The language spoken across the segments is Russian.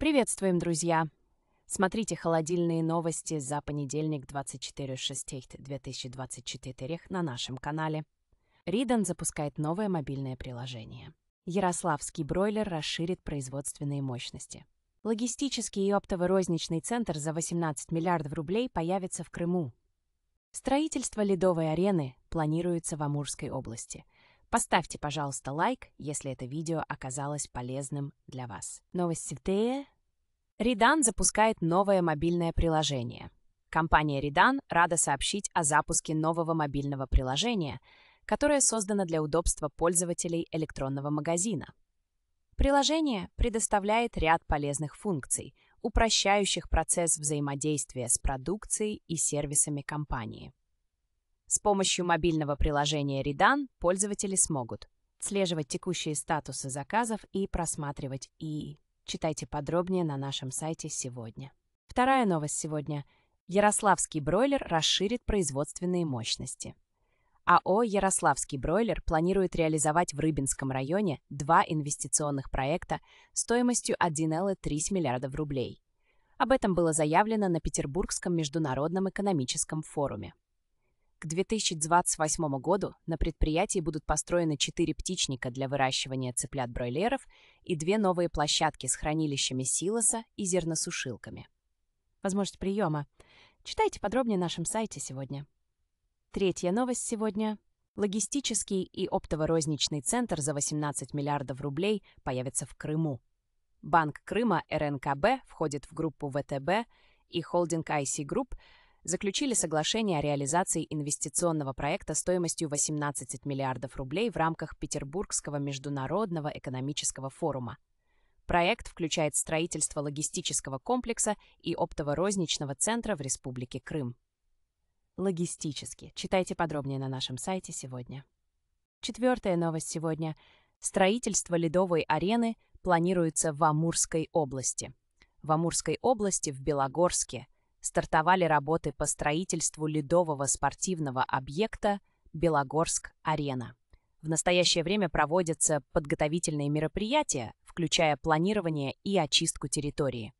Приветствуем, друзья! Смотрите холодильные новости за понедельник 24.06.2024 на нашем канале. Ридан запускает новое мобильное приложение. Ярославский бройлер расширит производственные мощности. Логистический и оптово розничный центр за 18 миллиардов рублей появится в Крыму. Строительство ледовой арены планируется в Амурской области – Поставьте, пожалуйста, лайк, если это видео оказалось полезным для вас. Новости ТЭ. Редан запускает новое мобильное приложение. Компания Редан рада сообщить о запуске нового мобильного приложения, которое создано для удобства пользователей электронного магазина. Приложение предоставляет ряд полезных функций, упрощающих процесс взаимодействия с продукцией и сервисами компании. С помощью мобильного приложения Redan пользователи смогут отслеживать текущие статусы заказов и просматривать И Читайте подробнее на нашем сайте сегодня. Вторая новость сегодня. Ярославский бройлер расширит производственные мощности. АО «Ярославский бройлер» планирует реализовать в Рыбинском районе два инвестиционных проекта стоимостью 1,3 миллиардов рублей. Об этом было заявлено на Петербургском международном экономическом форуме. К 2028 году на предприятии будут построены 4 птичника для выращивания цыплят-бройлеров и две новые площадки с хранилищами силоса и зерносушилками. Возможность приема. Читайте подробнее на нашем сайте сегодня. Третья новость сегодня. Логистический и оптово-розничный центр за 18 миллиардов рублей появится в Крыму. Банк Крыма РНКБ входит в группу ВТБ и холдинг IC Group – заключили соглашение о реализации инвестиционного проекта стоимостью 18 миллиардов рублей в рамках Петербургского международного экономического форума. Проект включает строительство логистического комплекса и оптово-розничного центра в Республике Крым. Логистически. Читайте подробнее на нашем сайте сегодня. Четвертая новость сегодня. Строительство ледовой арены планируется в Амурской области. В Амурской области в Белогорске – стартовали работы по строительству ледового спортивного объекта «Белогорск-арена». В настоящее время проводятся подготовительные мероприятия, включая планирование и очистку территории.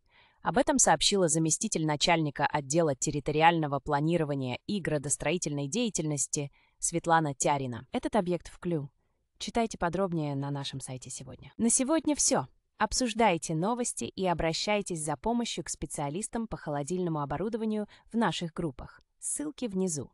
Об этом сообщила заместитель начальника отдела территориального планирования и градостроительной деятельности Светлана Тярина. Этот объект в Клю. Читайте подробнее на нашем сайте сегодня. На сегодня все. Обсуждайте новости и обращайтесь за помощью к специалистам по холодильному оборудованию в наших группах. Ссылки внизу.